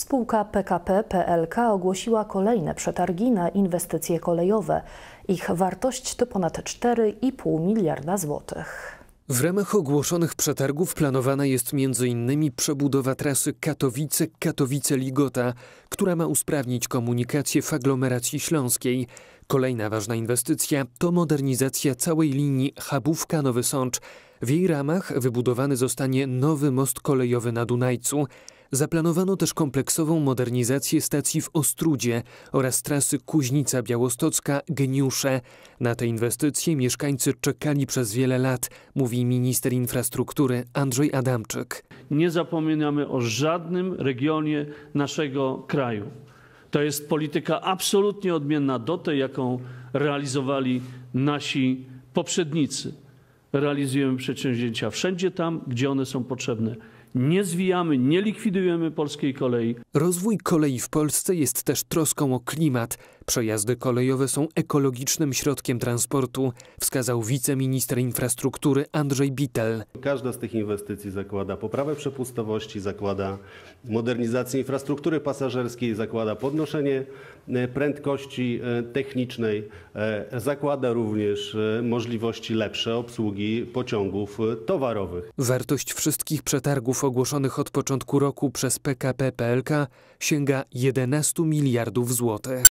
Spółka PKP PLK ogłosiła kolejne przetargi na inwestycje kolejowe. Ich wartość to ponad 4,5 miliarda złotych. W ramach ogłoszonych przetargów planowana jest m.in. przebudowa trasy Katowice-Katowice-Ligota, która ma usprawnić komunikację w aglomeracji śląskiej. Kolejna ważna inwestycja to modernizacja całej linii Chabówka-Nowy Sącz. W jej ramach wybudowany zostanie nowy most kolejowy na Dunajcu. Zaplanowano też kompleksową modernizację stacji w Ostrudzie oraz trasy Kuźnica-Białostocka-Geniusze. Na te inwestycje mieszkańcy czekali przez wiele lat, mówi minister infrastruktury Andrzej Adamczyk. Nie zapominamy o żadnym regionie naszego kraju. To jest polityka absolutnie odmienna do tej, jaką realizowali nasi poprzednicy. Realizujemy przedsięwzięcia wszędzie tam, gdzie one są potrzebne nie zwijamy, nie likwidujemy polskiej kolei. Rozwój kolei w Polsce jest też troską o klimat. Przejazdy kolejowe są ekologicznym środkiem transportu, wskazał wiceminister infrastruktury Andrzej Bittel. Każda z tych inwestycji zakłada poprawę przepustowości, zakłada modernizację infrastruktury pasażerskiej, zakłada podnoszenie e, prędkości e, technicznej, e, zakłada również możliwości lepsze obsługi pociągów towarowych. Wartość wszystkich przetargów ogłoszonych od początku roku przez PKP PLK sięga 11 miliardów złotych.